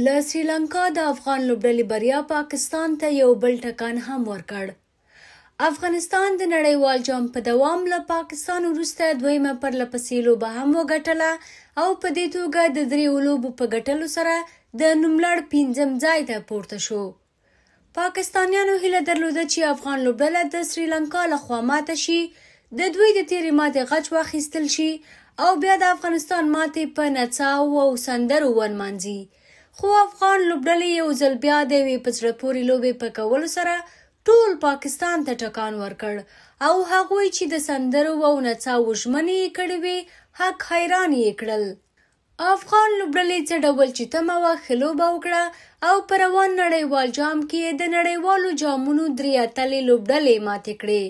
له سریلانکا د افغان لوبډلې بریا پاکستان ته یو بل ټکان هم ورکړ افغانستان د نړیوال جام په دوام له پاکستان وروسته دویمه پر لپسې لوبه هم وګټله او په دې توګه د دریو لوبو په ګټلو سره د نوملړ پنځم ځای ته پورته شو پاکستانیانو هیله درلوده چې افغان لوبډله د سریلانکا له خوا ماته شي د دوی د تیرې ماتې غچ واخیستل شي او بیا د افغانستان ماتې په نڅاو او سندرو ونمانځي خو افغان لوبډلې یو ځل بیا د یوې په زړه پورې لوبې په کولو سره ټول پاکستان ته ټکان ورکړ او هغوی چې د سندرو او نڅاو ژمنې کړې وې حق حیران یې کړل افغان لوبډلې څه ډول چې تمه وخلو به وکړه او پر روان نړیوال جام کې د نړیوالو جامونو درې اتلې لوبډلې ماتې کړې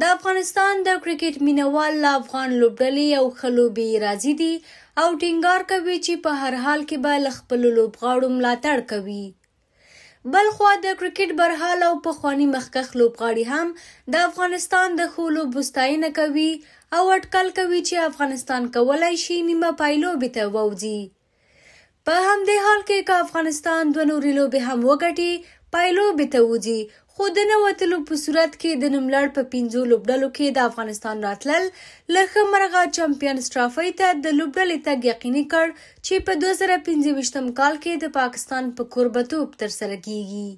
د افغانستان د کرکټ مینوال له افغان لوبډلې او ښه لوبې راضي دي او ټینګار کوي چې په هر حال کې به له خپلو لوبغاړو ملاتړ کوي بلخوا د کرکټ برحال او پخوانی مخکخ لوبغاړي هم د افغانستان د ښو لوبو ستاینه کوي او اټکل کوي چې افغانستان کولی شي نیمه پایلوبې ته ووځي په همدې حال کې که افغانستان دوه نورې لوبې هم وګټي پای لوبې ته وځي خو د نه وتلو په صورت کې د نملړ په پنځو لوبډلو کې د افغانستان راتلل له ښه مرغه چمپیونز ټرافۍ ته د لوبډلې تګ یقیني کړ چې په 2025م کال کې د پاکستان په کوربتوب ترسره کیږي